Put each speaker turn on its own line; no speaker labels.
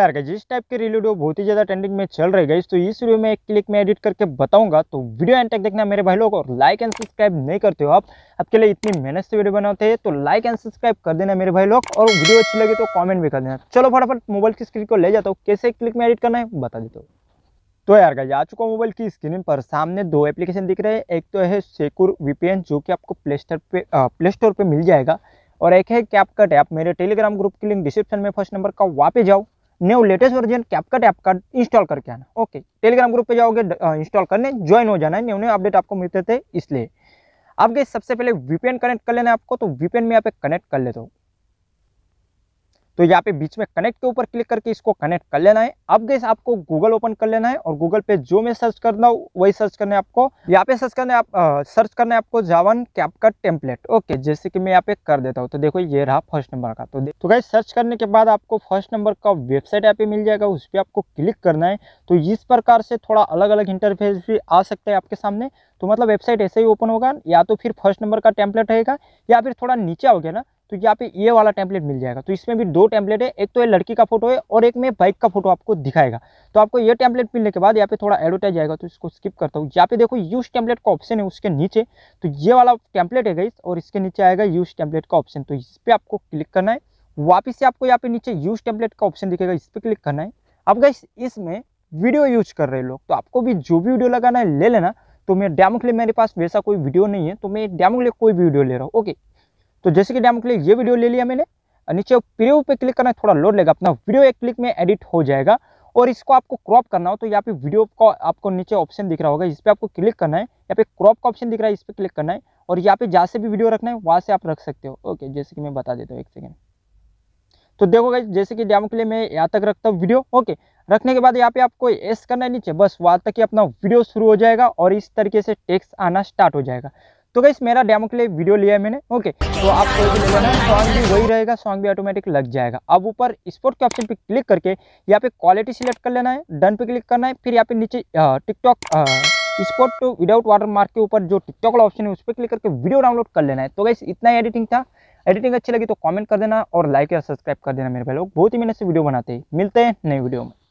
यार जिस टाइप के वीडियो बहुत ही ज़्यादा ट्रेंडिंग में चल रहे गई तो इस वीडियो में एक क्लिक में एडिट करके बताऊंगा तो वीडियो एंड तक देखना मेरे भाई लोग और लाइक एंड सब्सक्राइब नहीं करते हो आप आपके लिए इतनी मेहनत से वीडियो बनाते हैं तो लाइक एंड सब्सक्राइब कर देना मेरे भाई लोग और वीडियो अच्छी लगे तो कॉमेंट भी कर देना चलो फटाफट मोबाइल की स्क्रीन को ले जाता हूँ कैसे क्लिक में एडिट करना है बता देता हूँ तो यार गाइज आ चुका मोबाइल की स्क्रीन पर सामने दो एप्लीकेशन दिख रहे हैं एक तो है सेकुर वीपीएन जो कि आपको प्ले स्टोर पे प्ले स्टोर पर मिल जाएगा और एक है कैपकट ऐप मेरे टेलीग्राम ग्रुप की लिंक डिस्क्रिप्शन में फर्स्ट नंबर का वहाँ पे जाओ new latest version CapCut app का इंस्टॉल करके आना ओके टेलीग्राम ग्रुप पे जाओगे इंस्टॉल करने ज्वाइन हो जाना है न्यू न्यू अपडेट आपको मिलते थे इसलिए आप गए सबसे पहले वीपीएन कनेक्ट कर लेना आपको तो वीपीएन में यहाँ पे कनेक्ट कर लेते हो तो यहाँ पे बीच में कनेक्ट के ऊपर क्लिक करके इसको कनेक्ट कर लेना है अब गैस आपको गूगल ओपन कर लेना है और गूगल पे जो मैं सर्च करना हूँ वही सर्च करना है आपको यहाँ पे सर्च करना है आप सर्च करना है आपको जावन कैप का टेम्पलेट ओके जैसे कि मैं यहाँ पे कर देता हूँ तो देखो ये रहा फर्स्ट नंबर का तो तो गैस सर्च करने के बाद आपको फर्स्ट नंबर का वेबसाइट यहाँ पे मिल जाएगा उस पर आपको क्लिक करना है तो इस प्रकार से थोड़ा अलग अलग इंटरफेस भी आ सकता है आपके सामने तो मतलब वेबसाइट ऐसे ही ओपन होगा या तो फिर फर्स्ट नंबर का टेम्पलेट रहेगा या फिर थोड़ा नीचे हो गया ना तो यहाँ पे ये वाला टेम्पलेट मिल जाएगा तो इसमें भी दो टेम्पलेट है एक तो ये लड़की का फोटो है और एक में बाइक का फोटो आपको दिखाएगा तो आपको ये टेम्पलेट मिलने के बाद यहाँ पे थोड़ा एडवर्टाइज आएगा तो इसको स्किप करता हूँ यहाँ पे देखो यूज टेम्पलेट का ऑप्शन है उसके नीचे तो ये वाला टेम्पलेट है गई और इसके नीचे आएगा यूज टेम्पलेट का ऑप्शन तो इस पर आपको क्लिक करना है वापिस से आपको यहाँ पे नीचे यूज टेम्पलेट का ऑप्शन दिखेगा इस पर क्लिक करना है अब गई इसमें वीडियो यूज कर रहे लोग तो आपको भी जो भी वीडियो लगाना है ले लेना तो मैं डैमो के लिए मेरे पास वैसा कोई वीडियो नहीं है तो मैं डैमो के लिए कोई भी वीडियो ले रहा हूँ ओके तो जैसे कि डेमोक्लिक ये वीडियो ले लिया मैंने नीचे प्रियो पे क्लिक करना थोड़ा लोड लगेगा अपना वीडियो एक क्लिक में एडिट हो जाएगा और इसको आपको क्रॉप करना हो तो यहाँ पे वीडियो का आपको नीचे ऑप्शन दिख रहा होगा इस पर आपको क्लिक करना है यहाँ पे क्रॉप का ऑप्शन दिख रहा है इस पर क्लिक करना है और यहाँ पे जहाँ से भी वीडियो रखना है वहाँ से आप रख सकते हो ओके जैसे कि मैं बता देता हूँ एक सेकेंड तो देखो जैसे कि डैम के लिए मैं यहाँ तक रखता हूँ वीडियो ओके रखने के बाद यहाँ पे आपको एस करना है नीचे बस वहाँ तक ही अपना वीडियो शुरू हो जाएगा और इस तरीके से टेक्स आना स्टार्ट हो जाएगा तो गई मेरा डेमो के लिए वीडियो लिया है मैंने ओके तो आप कोई भी लेना सॉन्ग भी वही रहेगा सॉन्ग भी ऑटोमेटिक लग जाएगा अब ऊपर स्पोर्ट के ऑप्शन पे क्लिक करके यहाँ पे क्वालिटी सिलेक्ट कर लेना है डन पे क्लिक करना है फिर यहाँ पे नीचे TikTok sport to without watermark के ऊपर जो टिकटॉक वाला ऑप्शन है उस पर क्लिक करके वीडियो डाउनलोड कर लेना है तो गई इतना एडिटिंग था एडिटिंग अच्छी लगी तो कॉमेंट कर देना और लाइक या सब्सक्राइब कर देना मेरे भाई लोग बहुत ही मेहनत से वीडियो बनाते हैं मिलते हैं नई वीडियो में